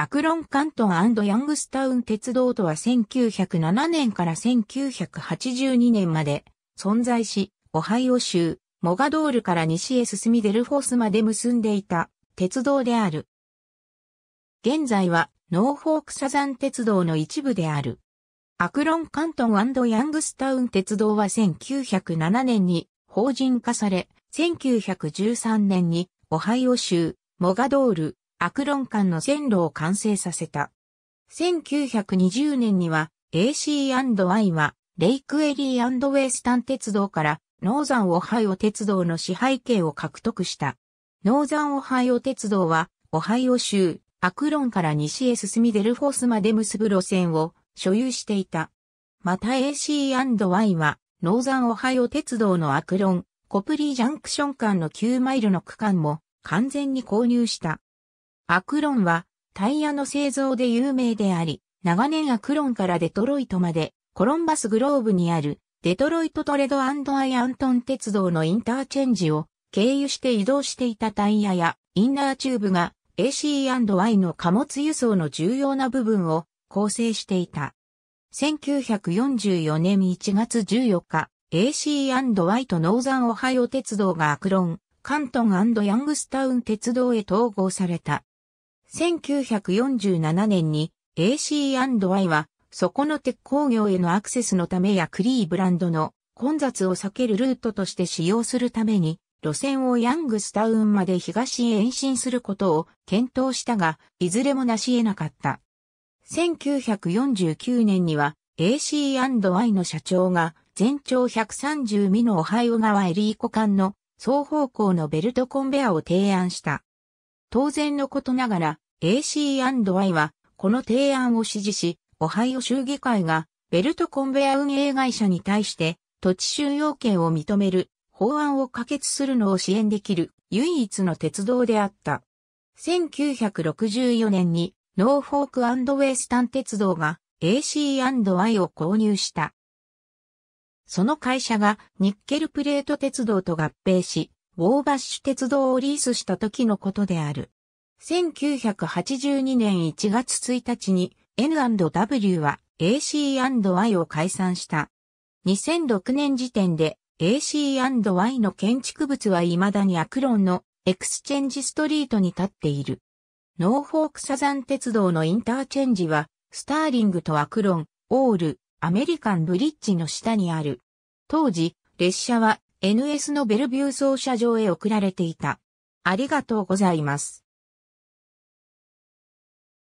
アクロンカントンヤングスタウン鉄道とは1907年から1982年まで存在し、オハイオ州、モガドールから西へ進みデルフォースまで結んでいた鉄道である。現在はノーフォークサザン鉄道の一部である。アクロンカントンヤングスタウン鉄道は1907年に法人化され、1913年にオハイオ州、モガドール、アクロン間の線路を完成させた。1920年には AC&I はレイクエリーウェスタン鉄道からノーザンオハイオ鉄道の支配権を獲得した。ノーザンオハイオ鉄道はオハイオ州アクロンから西へ進みデルフォースまで結ぶ路線を所有していた。また AC&Y はノーザンオハイオ鉄道のアクロン、コプリージャンクション間の9マイルの区間も完全に購入した。アクロンはタイヤの製造で有名であり、長年アクロンからデトロイトまでコロンバスグローブにあるデトロイトトレドアイアントン鉄道のインターチェンジを経由して移動していたタイヤやインナーチューブが AC&Y の貨物輸送の重要な部分を構成していた。1944年1月14日、AC&Y とノーザンオハイオ鉄道がアクロン、カントンヤングスタウン鉄道へ統合された。1947年に AC&I は、そこの鉄工業へのアクセスのためやクリーブランドの混雑を避けるルートとして使用するために、路線をヤングスタウンまで東へ延伸することを検討したが、いずれも成し得なかった。1949年には AC&I の社長が全長130ミのオハイオ川エリーコ間の双方向のベルトコンベアを提案した。当然のことながら、AC&I は、この提案を支持し、オハイオ州議会が、ベルトコンベア運営会社に対して、土地収容権を認める法案を可決するのを支援できる唯一の鉄道であった。1964年にノーフォークウェスタン鉄道が AC&I を購入した。その会社がニッケルプレート鉄道と合併し、ウォーバッシュ鉄道をリースした時のことである。1982年1月1日に N&W は AC&Y を解散した。2006年時点で AC&Y の建築物は未だにアクロンのエクスチェンジストリートに立っている。ノーフォークサザン鉄道のインターチェンジはスターリングとアクロン、オール、アメリカンブリッジの下にある。当時、列車は NS のベルビュー奏者場へ送られていた。ありがとうございます。